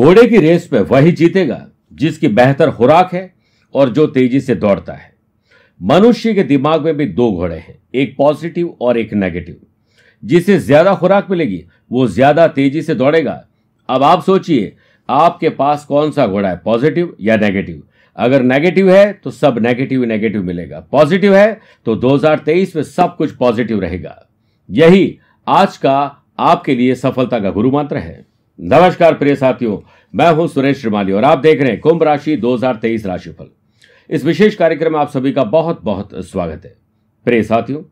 घोड़े की रेस में वही जीतेगा जिसकी बेहतर खुराक है और जो तेजी से दौड़ता है मनुष्य के दिमाग में भी दो घोड़े हैं एक पॉजिटिव और एक नेगेटिव जिसे ज्यादा खुराक मिलेगी वो ज्यादा तेजी से दौड़ेगा अब आप सोचिए आपके पास कौन सा घोड़ा है पॉजिटिव या नेगेटिव अगर नेगेटिव है तो सब नेगेटिव नेगेटिव मिलेगा पॉजिटिव है तो 2023 में सब कुछ पॉजिटिव रहेगा यही आज का आपके लिए सफलता का गुरु मंत्र है नमस्कार प्रिय साथियों मैं हूं सुरेश श्रीमाली और आप देख रहे हैं कुंभ राशि 2023 राशिफल इस विशेष कार्यक्रम में आप सभी का बहुत बहुत स्वागत है प्रिय साथियों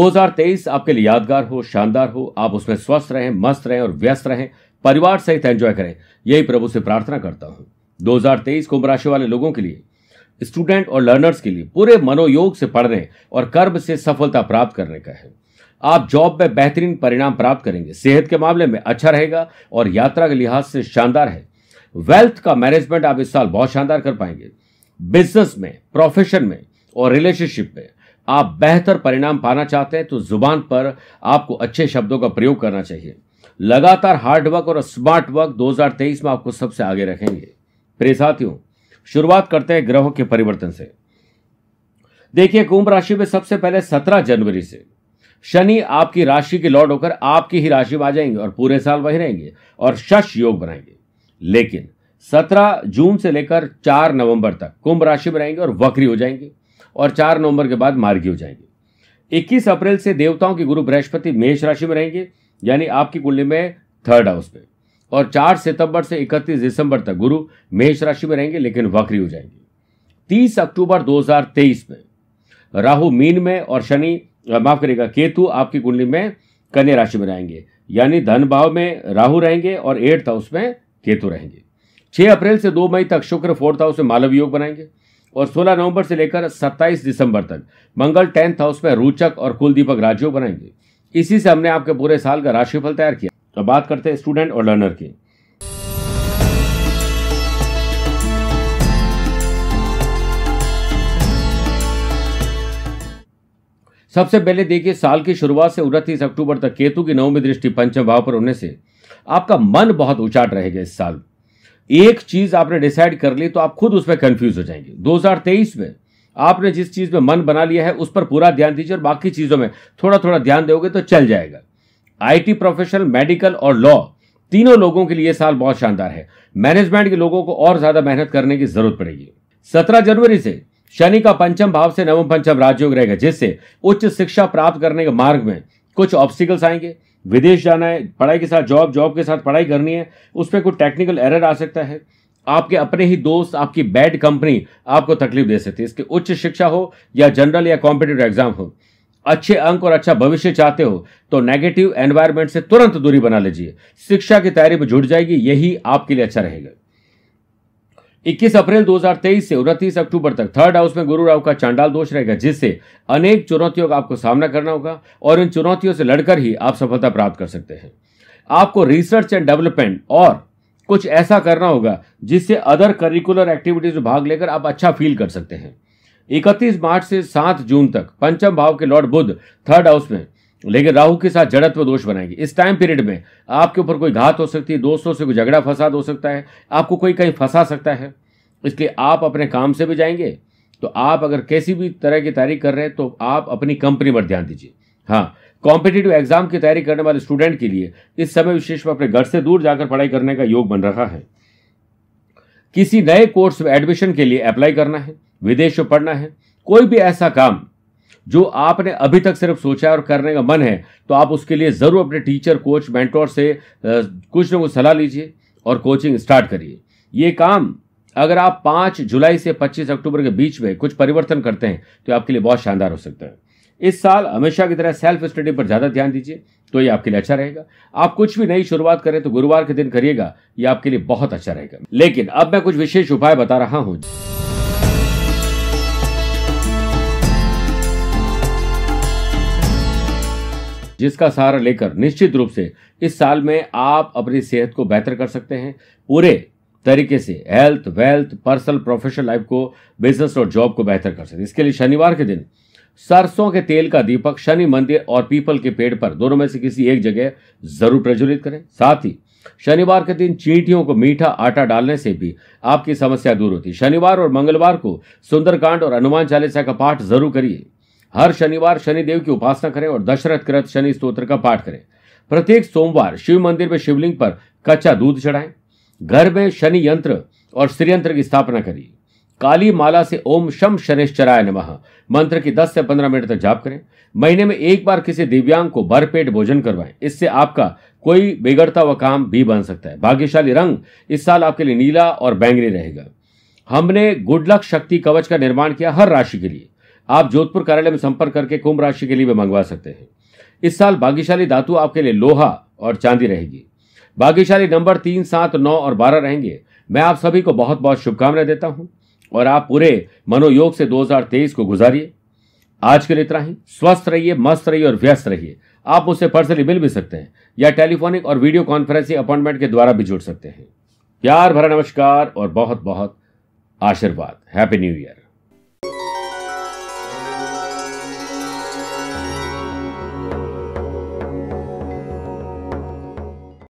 2023 आपके लिए यादगार हो शानदार हो आप उसमें स्वस्थ रहें मस्त रहें और व्यस्त रहें परिवार सहित एंजॉय करें यही प्रभु से प्रार्थना करता हूं 2023 कुंभ राशि वाले लोगों के लिए स्टूडेंट और लर्नर्स के लिए पूरे मनोयोग से पढ़ने और कर्म से सफलता प्राप्त करने का है आप जॉब में बेहतरीन परिणाम प्राप्त करेंगे सेहत के मामले में अच्छा रहेगा और यात्रा के लिहाज से शानदार है वेल्थ का मैनेजमेंट आप इस साल बहुत शानदार कर पाएंगे बिजनेस में प्रोफेशन में और रिलेशनशिप में आप बेहतर परिणाम पाना चाहते हैं तो जुबान पर आपको अच्छे शब्दों का प्रयोग करना चाहिए लगातार हार्डवर्क और स्मार्ट वर्क 2023 में आपको सबसे आगे रखेंगे प्रिय साथियों शुरुआत करते हैं ग्रहों के परिवर्तन से देखिए कुंभ राशि में सबसे पहले 17 जनवरी से शनि आपकी राशि के लॉर्ड होकर आपकी ही राशि में आ जाएंगे और पूरे साल वही रहेंगे और शश योग बनाएंगे लेकिन 17 जून से लेकर 4 नवंबर तक कुंभ राशि में रहेंगे और वक्री हो जाएंगे और 4 नवंबर के बाद मार्गी हो जाएंगे 21 अप्रैल से देवताओं के गुरु बृहस्पति मेष राशि में रहेंगे यानी आपकी कुंडली में थर्ड हाउस में और 4 सितंबर से 31 दिसंबर तक गुरु मेष राशि में रहेंगे लेकिन वक्री हो जाएंगे 30 अक्टूबर 2023 में राहु मीन में और शनि माफ करेगा केतु आपकी कुंडली में कन्या राशि में रहेंगे यानी धन भाव में राहु रहेंगे और एट्थ हाउस में केतु रहेंगे छह अप्रैल से दो मई तक शुक्र फोर्थ हाउस में मालव योग बनाएंगे और 16 नवंबर से लेकर 27 दिसंबर तक मंगल टेंथ हाउस में रोचक और कुलदीपक राजयोग बनाएंगे इसी से हमने आपके पूरे साल का राशिफल तैयार किया तो बात करते हैं स्टूडेंट और लर्नर की सबसे पहले देखिए साल की शुरुआत से उनतीस अक्टूबर तक केतु की नवमी दृष्टि पंचम भाव पर होने से आपका मन बहुत उचाट रहेगा इस साल एक चीज आपने डिसाइड कर ली तो आप खुद उसमें कंफ्यूज हो जाएंगे 2023 में आपने जिस चीज में मन बना लिया है उस पर पूरा ध्यान दीजिए और बाकी चीजों में थोड़ा थोड़ा ध्यान दोगे तो चल जाएगा आईटी प्रोफेशनल मेडिकल और लॉ तीनों लोगों के लिए साल बहुत शानदार है मैनेजमेंट के लोगों को और ज्यादा मेहनत करने की जरूरत पड़ेगी सत्रह जनवरी से शनि का पंचम भाव से नवम पंचम राजयोग रहेगा जिससे उच्च शिक्षा प्राप्त करने के मार्ग में कुछ ऑब्स्टिकल्स आएंगे विदेश जाना है पढ़ाई के साथ जॉब जॉब के साथ पढ़ाई करनी है उस पर कोई टेक्निकल एरर आ सकता है आपके अपने ही दोस्त आपकी बैड कंपनी आपको तकलीफ दे सकती है इसके उच्च शिक्षा हो या जनरल या कॉम्पिटेटिव एग्जाम हो अच्छे अंक और अच्छा भविष्य चाहते हो तो नेगेटिव एनवायरमेंट से तुरंत दूरी बना लीजिए शिक्षा की तैयारी में जुट जाएगी यही आपके लिए अच्छा रहेगा 21 अप्रैल 2023 से उनतीस अक्टूबर तक थर्ड हाउस में गुरु राव का चांडाल दोष रहेगा जिससे अनेक चुनौतियों का आपको सामना करना होगा और इन चुनौतियों से लड़कर ही आप सफलता प्राप्त कर सकते हैं आपको रिसर्च एंड डेवलपमेंट और कुछ ऐसा करना होगा जिससे अदर करिकुलर एक्टिविटीज में भाग लेकर आप अच्छा फील कर सकते हैं इकतीस मार्च से सात जून तक पंचम भाव के लॉर्ड बुद्ध थर्ड हाउस में लेकिन राहु के साथ जड़त्व दोष बनाएगी इस टाइम पीरियड में आपके ऊपर कोई घात हो सकती है दोस्तों से कोई झगड़ा फसाद हो सकता है आपको कोई कहीं फंसा सकता है इसलिए आप अपने काम से भी जाएंगे तो आप अगर किसी भी तरह की तैयारी कर रहे हैं तो आप अपनी कंपनी पर ध्यान दीजिए हाँ कॉम्पिटेटिव एग्जाम की तैयारी करने वाले स्टूडेंट के लिए इस समय विशेष में अपने घर से दूर जाकर पढ़ाई करने का योग बन रहा है किसी नए कोर्स में एडमिशन के लिए अप्लाई करना है विदेश में पढ़ना है कोई भी ऐसा काम जो आपने अभी तक सिर्फ सोचा है और करने का मन है तो आप उसके लिए ज़रूर अपने टीचर कोच मेंटोर से कुछ ना कुछ सलाह लीजिए और कोचिंग स्टार्ट करिए ये काम अगर आप पांच जुलाई से पच्चीस अक्टूबर के बीच में कुछ परिवर्तन करते हैं तो आपके लिए बहुत शानदार हो सकता है इस साल हमेशा की तरह सेल्फ स्टडी पर ज़्यादा ध्यान दीजिए तो ये आपके लिए अच्छा रहेगा आप कुछ भी नई शुरुआत करें तो गुरुवार के दिन करिएगा ये आपके लिए बहुत अच्छा रहेगा लेकिन अब मैं कुछ विशेष उपाय बता रहा हूँ जिसका सहारा लेकर निश्चित रूप से इस साल में आप अपनी सेहत को बेहतर कर सकते हैं पूरे तरीके से health wealth personal professional life को बिजनेस और जॉब को बेहतर कर सकते हैं इसके लिए शनिवार के दिन सरसों के तेल का दीपक शनि मंदिर और पीपल के पेड़ पर दोनों में से किसी एक जगह जरूर प्रज्वलित करें साथ ही शनिवार के दिन चींटियों को मीठा आटा डालने से भी आपकी समस्या दूर होती है शनिवार और मंगलवार को सुंदरकांड और हनुमान चालीसा का पाठ जरूर करिए हर शनिवार शनिदेव की उपासना करें और दशरथ कृत शनि स्त्रोत्र का पाठ करें प्रत्येक सोमवार शिव मंदिर में शिवलिंग पर कच्चा दूध चढ़ाएं घर में शनि यंत्र और श्रीयंत्र की स्थापना करिए काली माला से ओम शम शनिश्चराय नमः मंत्र की 10 से 15 मिनट तक जाप करें महीने में एक बार किसी दिव्यांग को भरपेट भोजन करवाएं इससे आपका कोई बिगड़ता हुआ काम भी बन सकता है भाग्यशाली रंग इस साल आपके लिए नीला और बैंगनी रहेगा हमने गुड लक शक्ति कवच का निर्माण किया हर राशि के लिए आप जोधपुर कार्यालय में संपर्क करके कुंभ राशि के लिए भी मंगवा सकते हैं इस साल भाग्यशाली धातु आपके लिए लोहा और चांदी रहेगी भाग्यशाली नंबर तीन सात नौ और बारह रहेंगे मैं आप सभी को बहुत बहुत शुभकामनाएं देता हूं और आप पूरे मनोयोग से 2023 को गुजारिए आज के लिए इतना ही स्वस्थ रहिए मस्त रहिए और व्यस्त रहिए आप मुझसे पर्सनली मिल भी सकते हैं या टेलीफोनिक और वीडियो कॉन्फ्रेंसिंग अपॉइंटमेंट के द्वारा भी जुड़ सकते हैं प्यार भरा नमस्कार और बहुत बहुत आशीर्वाद हैप्पी न्यू ईयर